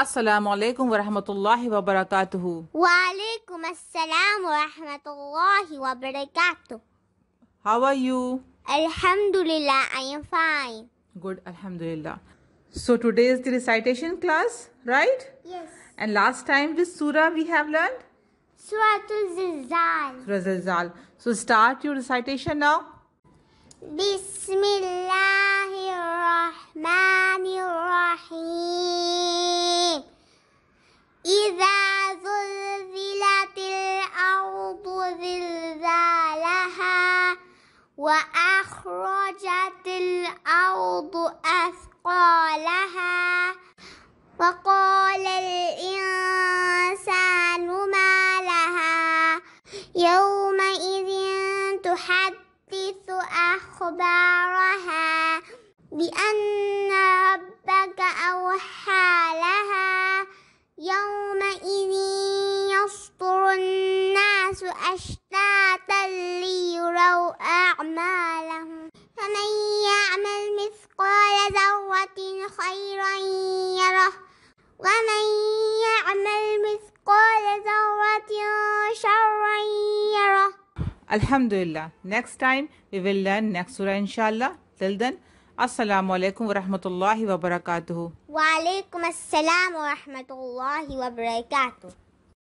Assalamu alaykum wa rahmatullahi wa barakatuhu. Wa alaikum assalam wa rahmatullahi wa barakatuh. How are you? Alhamdulillah, I am fine. Good, alhamdulillah. So today is the recitation class, right? Yes. And last time this surah we have learned? Surah Zilzal. Surah Zilzal. So start your recitation now. Bismillah. وأخرجت الأرض أثقالها وقال الإنسان ما لها يومئذ تحدث أخبارها بأن ربك أوحى لها يومئذ يصدر الناس أشتاتا ليروا أعمالهم فمن يعمل مثقال ذرة خيرا يره ومن يعمل مثقال ذرة شرا يره الحمد لله Next time we will learn next surah inshallah. Till then, Assalamu alaikum wa rahmatullahi wa barakatuh. السلام ورحمة assalam wa rahmatullahi wa barakatuh.